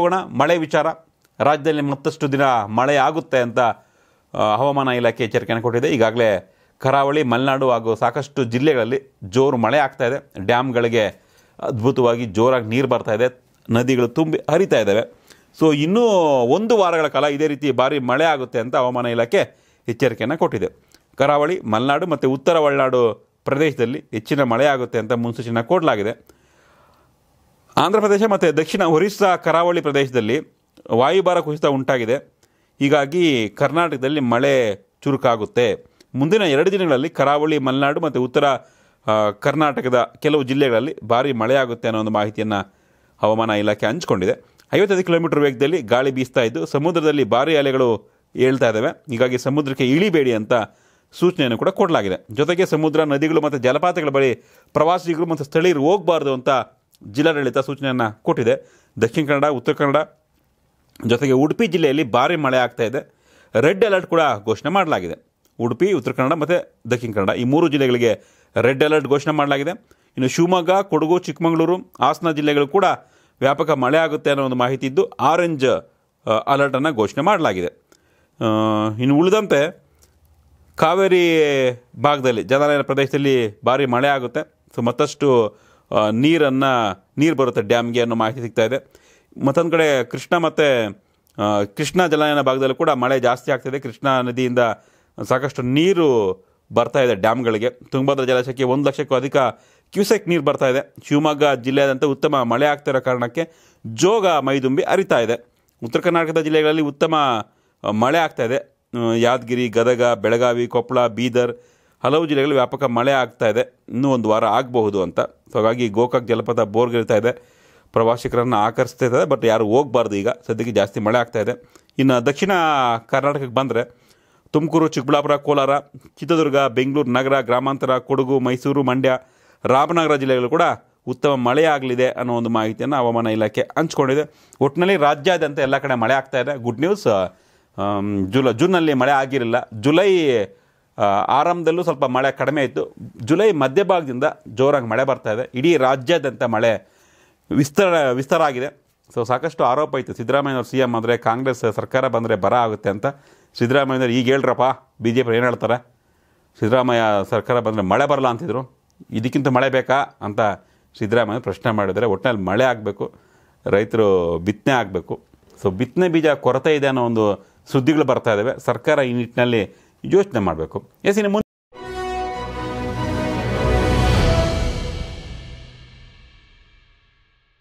ಹೋಗೋಣ ಮಳೆ ವಿಚಾರ ರಾಜ್ಯದಲ್ಲಿ ಮತ್ತಷ್ಟು ದಿನ ಮಳೆ ಆಗುತ್ತೆ ಅಂತ ಹವಾಮಾನ ಇಲಾಖೆ ಎಚ್ಚರಿಕೆಯನ್ನು ಕೊಟ್ಟಿದೆ ಈಗಾಗಲೇ ಕರಾವಳಿ ಮಲೆನಾಡು ಹಾಗೂ ಸಾಕಷ್ಟು ಜಿಲ್ಲೆಗಳಲ್ಲಿ ಜೋರು ಮಳೆ ಆಗ್ತಾ ಇದೆ ಡ್ಯಾಮ್ಗಳಿಗೆ ಅದ್ಭುತವಾಗಿ ಜೋರಾಗಿ ನೀರು ಬರ್ತಾ ಇದೆ ನದಿಗಳು ತುಂಬಿ ಹರಿತಾ ಇದ್ದಾವೆ ಸೊ ಇನ್ನೂ ಒಂದು ವಾರಗಳ ಕಾಲ ಇದೇ ರೀತಿ ಭಾರಿ ಮಳೆ ಆಗುತ್ತೆ ಅಂತ ಹವಾಮಾನ ಇಲಾಖೆ ಎಚ್ಚರಿಕೆಯನ್ನು ಕೊಟ್ಟಿದೆ ಕರಾವಳಿ ಮಲೆನಾಡು ಮತ್ತು ಉತ್ತರ ಒಳನಾಡು ಪ್ರದೇಶದಲ್ಲಿ ಹೆಚ್ಚಿನ ಮಳೆ ಆಗುತ್ತೆ ಅಂತ ಮುನ್ಸೂಚನೆ ಕೊಡಲಾಗಿದೆ ಆಂಧ್ರ ಪ್ರದೇಶ ಮತ್ತು ದಕ್ಷಿಣ ಒರಿಸ್ಸಾ ಕರಾವಳಿ ಪ್ರದೇಶದಲ್ಲಿ ವಾಯುಭಾರ ಕುಸಿತ ಉಂಟಾಗಿದೆ ಹೀಗಾಗಿ ಕರ್ನಾಟಕದಲ್ಲಿ ಮಳೆ ಚುರುಕಾಗುತ್ತೆ ಮುಂದಿನ ಎರಡು ದಿನಗಳಲ್ಲಿ ಕರಾವಳಿ ಮಲೆನಾಡು ಮತ್ತು ಉತ್ತರ ಕರ್ನಾಟಕದ ಕೆಲವು ಜಿಲ್ಲೆಗಳಲ್ಲಿ ಭಾರೀ ಮಳೆಯಾಗುತ್ತೆ ಅನ್ನೋ ಒಂದು ಮಾಹಿತಿಯನ್ನು ಹವಾಮಾನ ಇಲಾಖೆ ಹಂಚಿಕೊಂಡಿದೆ ಐವತ್ತೈದು ಕಿಲೋಮೀಟರ್ ವೇಗದಲ್ಲಿ ಗಾಳಿ ಬೀಸ್ತಾ ಇದ್ದು ಸಮುದ್ರದಲ್ಲಿ ಭಾರಿ ಅಲೆಗಳು ಏಳ್ತಾ ಇದ್ದಾವೆ ಹೀಗಾಗಿ ಸಮುದ್ರಕ್ಕೆ ಇಳಿಬೇಡಿ ಅಂತ ಸೂಚನೆಯನ್ನು ಕೂಡ ಕೊಡಲಾಗಿದೆ ಜೊತೆಗೆ ಸಮುದ್ರ ನದಿಗಳು ಮತ್ತು ಜಲಪಾತಗಳ ಬಳಿ ಪ್ರವಾಸಿಗರು ಮತ್ತು ಸ್ಥಳೀಯರು ಹೋಗಬಾರ್ದು ಅಂತ ಜಿಲ್ಲಾಡಳಿತ ಸೂಚನೆಯನ್ನು ಕೊಟ್ಟಿದೆ ದಕ್ಷಿಣ ಕನ್ನಡ ಉತ್ತರ ಕನ್ನಡ ಜೊತೆಗೆ ಉಡುಪಿ ಜಿಲ್ಲೆಯಲ್ಲಿ ಭಾರಿ ಮಳೆ ಆಗ್ತಾ ಇದೆ ರೆಡ್ ಅಲರ್ಟ್ ಕೂಡ ಘೋಷಣೆ ಮಾಡಲಾಗಿದೆ ಉಡುಪಿ ಉತ್ತರ ಕನ್ನಡ ಮತ್ತು ದಕ್ಷಿಣ ಕನ್ನಡ ಈ ಮೂರು ಜಿಲ್ಲೆಗಳಿಗೆ ರೆಡ್ ಅಲರ್ಟ್ ಘೋಷಣೆ ಮಾಡಲಾಗಿದೆ ಇನ್ನು ಶಿವಮೊಗ್ಗ ಕೊಡಗು ಚಿಕ್ಕಮಗಳೂರು ಹಾಸನ ಜಿಲ್ಲೆಗಳು ಕೂಡ ವ್ಯಾಪಕ ಮಳೆ ಆಗುತ್ತೆ ಅನ್ನೋ ಒಂದು ಮಾಹಿತಿ ಇದ್ದು ಆರೆಂಜ್ ಅಲರ್ಟನ್ನು ಘೋಷಣೆ ಮಾಡಲಾಗಿದೆ ಇನ್ನು ಉಳಿದಂತೆ ಕಾವೇರಿ ಭಾಗದಲ್ಲಿ ಜನರ ಪ್ರದೇಶದಲ್ಲಿ ಭಾರಿ ಮಳೆ ಆಗುತ್ತೆ ಸೊ ಮತ್ತಷ್ಟು ನೀರನ್ನು ನೀರು ಬರುತ್ತೆ ಡ್ಯಾಮ್ಗೆ ಅನ್ನೋ ಮಾಹಿತಿ ಸಿಗ್ತಾ ಇದೆ ಮತ್ತೊಂದು ಕಡೆ ಕೃಷ್ಣ ಮತ್ತು ಕೃಷ್ಣ ಜಲಾನಯನ ಭಾಗದಲ್ಲೂ ಕೂಡ ಮಳೆ ಜಾಸ್ತಿ ಆಗ್ತಿದೆ ಕೃಷ್ಣಾ ನದಿಯಿಂದ ಸಾಕಷ್ಟು ನೀರು ಬರ್ತಾ ಇದೆ ಡ್ಯಾಮ್ಗಳಿಗೆ ತುಂಗಭದ್ರಾ ಜಲಾಶಯಕ್ಕೆ ಒಂದು ಲಕ್ಷಕ್ಕೂ ಅಧಿಕ ಕ್ಯೂಸೆಕ್ ನೀರು ಬರ್ತಾ ಇದೆ ಶಿವಮೊಗ್ಗ ಜಿಲ್ಲೆಯಾದಂಥ ಉತ್ತಮ ಮಳೆ ಆಗ್ತಿರೋ ಕಾರಣಕ್ಕೆ ಜೋಗ ಮೈದುಂಬಿ ಅರಿತಾ ಇದೆ ಉತ್ತರ ಕರ್ನಾಟಕದ ಜಿಲ್ಲೆಗಳಲ್ಲಿ ಉತ್ತಮ ಮಳೆ ಆಗ್ತಾ ಇದೆ ಯಾದಗಿರಿ ಗದಗ ಬೆಳಗಾವಿ ಕೊಪ್ಪಳ ಬೀದರ್ ಹಲವು ಜಿಲ್ಲೆಗಳಲ್ಲಿ ವ್ಯಾಪಕ ಮಳೆ ಆಗ್ತಾ ಇದೆ ಇನ್ನೂ ಒಂದು ವಾರ ಆಗಬಹುದು ಅಂತ ಸೊ ಹಾಗಾಗಿ ಗೋಕಾಕ್ ಜಲಪಾತ ಬೋರ್ಗಿರ್ತಾ ಇದೆ ಪ್ರವಾಸಿಗರನ್ನು ಆಕರ್ಷಿಸ್ತಾ ಇದೆ ಬಟ್ ಯಾರು ಹೋಗಬಾರ್ದು ಈಗ ಸದ್ಯಕ್ಕೆ ಜಾಸ್ತಿ ಮಳೆ ಆಗ್ತಾ ಇದೆ ಇನ್ನು ದಕ್ಷಿಣ ಕರ್ನಾಟಕಕ್ಕೆ ಬಂದರೆ ತುಮಕೂರು ಚಿಕ್ಕಬಳ್ಳಾಪುರ ಕೋಲಾರ ಚಿತ್ರದುರ್ಗ ಬೆಂಗಳೂರು ನಗರ ಗ್ರಾಮಾಂತರ ಕೊಡಗು ಮೈಸೂರು ಮಂಡ್ಯ ರಾಮನಗರ ಜಿಲ್ಲೆಗಳು ಕೂಡ ಉತ್ತಮ ಮಳೆಯಾಗಲಿದೆ ಅನ್ನೋ ಒಂದು ಮಾಹಿತಿಯನ್ನು ಹವಾಮಾನ ಇಲಾಖೆ ಹಂಚ್ಕೊಂಡಿದೆ ಒಟ್ಟಿನಲ್ಲಿ ರಾಜ್ಯಾದ್ಯಂತ ಎಲ್ಲ ಕಡೆ ಮಳೆ ಆಗ್ತಾ ಇದೆ ಗುಡ್ ನ್ಯೂಸ್ ಜುಲ ಜೂನ್ನಲ್ಲಿ ಮಳೆ ಆಗಿರಲಿಲ್ಲ ಜುಲೈ ಆರಂಭದಲ್ಲೂ ಸ್ವಲ್ಪ ಮಳೆ ಕಡಿಮೆ ಇತ್ತು ಜುಲೈ ಮಧ್ಯಭಾಗದಿಂದ ಜೋರಾಗಿ ಮಳೆ ಬರ್ತಾ ಇದೆ ಇಡೀ ರಾಜ್ಯಾದ್ಯಂತ ಮಳೆ ವಿಸ್ತರ ವಿಸ್ತಾರ ಆಗಿದೆ ಸೊ ಸಾಕಷ್ಟು ಆರೋಪ ಇತ್ತು ಸಿದ್ದರಾಮಯ್ಯವ್ರು ಸಿ ಎಮ್ ಅಂದರೆ ಕಾಂಗ್ರೆಸ್ ಸರ್ಕಾರ ಬಂದರೆ ಬರ ಆಗುತ್ತೆ ಅಂತ ಸಿದ್ದರಾಮಯ್ಯವ್ರು ಈಗ ಹೇಳ್ರಪ್ಪ ಬಿ ಜೆ ಪಿ ಏನು ಹೇಳ್ತಾರೆ ಸಿದ್ದರಾಮಯ್ಯ ಸರ್ಕಾರ ಬಂದರೆ ಮಳೆ ಬರಲ್ಲ ಅಂತಿದ್ರು ಇದಕ್ಕಿಂತ ಮಳೆ ಬೇಕಾ ಅಂತ ಸಿದ್ದರಾಮಯ್ಯ ಪ್ರಶ್ನೆ ಮಾಡಿದರೆ ಒಟ್ಟಿನಲ್ಲಿ ಮಳೆ ಆಗಬೇಕು ರೈತರು ಬಿತ್ತನೆ ಆಗಬೇಕು ಸೊ ಬಿತ್ತನೆ ಬೀಜ ಕೊರತೆ ಇದೆ ಅನ್ನೋ ಒಂದು ಸುದ್ದಿಗಳು ಬರ್ತಾ ಇದ್ದಾವೆ ಸರ್ಕಾರ ಈ ನಿಟ್ಟಿನಲ್ಲಿ Yo estoy en Marbeko.